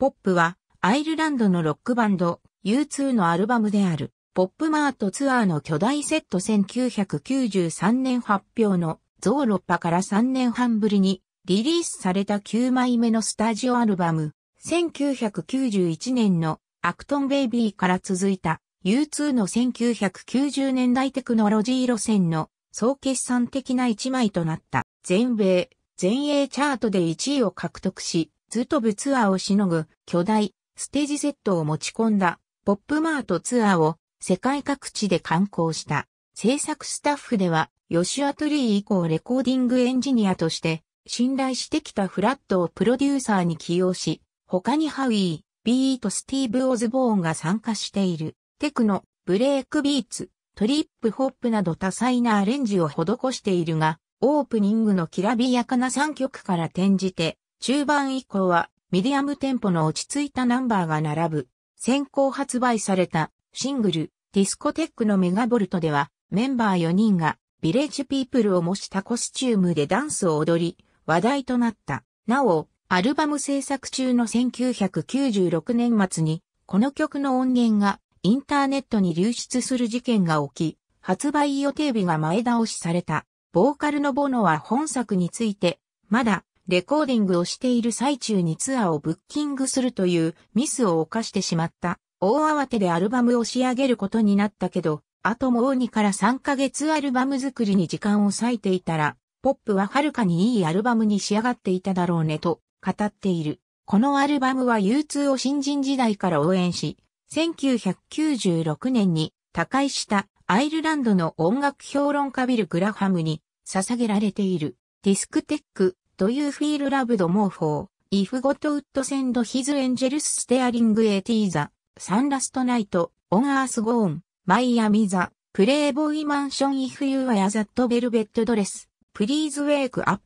ポップは、アイルランドのロックバンド、U2 のアルバムである、ポップマートツアーの巨大セット1993年発表の、ゾーロッパから3年半ぶりに、リリースされた9枚目のスタジオアルバム、1991年のアクトンベイビーから続いた U2 の1990年代テクノロジー路線の総決算的な1枚となった全米、全英チャートで1位を獲得し、ズトブツアーをしのぐ巨大ステージセットを持ち込んだポップマートツアーを世界各地で観光した。制作スタッフでは、ヨシュア・トリー以降レコーディングエンジニアとして信頼してきたフラットをプロデューサーに起用し、他にハウィー、ビート・スティーブ・オズボーンが参加している。テクノ、ブレイクビーツ、トリップホップなど多彩なアレンジを施しているが、オープニングのきらびやかな3曲から転じて、中盤以降はミディアムテンポの落ち着いたナンバーが並ぶ。先行発売されたシングルディスコテックのメガボルトではメンバー4人がビレッジピープルを模したコスチュームでダンスを踊り話題となった。なお、アルバム制作中の1996年末にこの曲の音源がインターネットに流出する事件が起き、発売予定日が前倒しされた。ボーカルのボノは本作について、まだレコーディングをしている最中にツアーをブッキングするというミスを犯してしまった。大慌てでアルバムを仕上げることになったけど、あともう2から3ヶ月アルバム作りに時間を割いていたら、ポップははるかにいいアルバムに仕上がっていただろうねと語っている。このアルバムは U2 を新人時代から応援し、1996年に他界したアイルランドの音楽評論家ビル・グラハムに捧げられているディスクテック Do you feel loved more for, if God would send his angels staring at the sun last night, on earth gone, Miami the, playboy mansion if you wear that velvet dress, please wake up,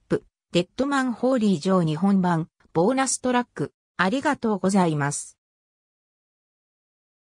dead man holy 上日本版、ボーナストラック、ありがとうございます。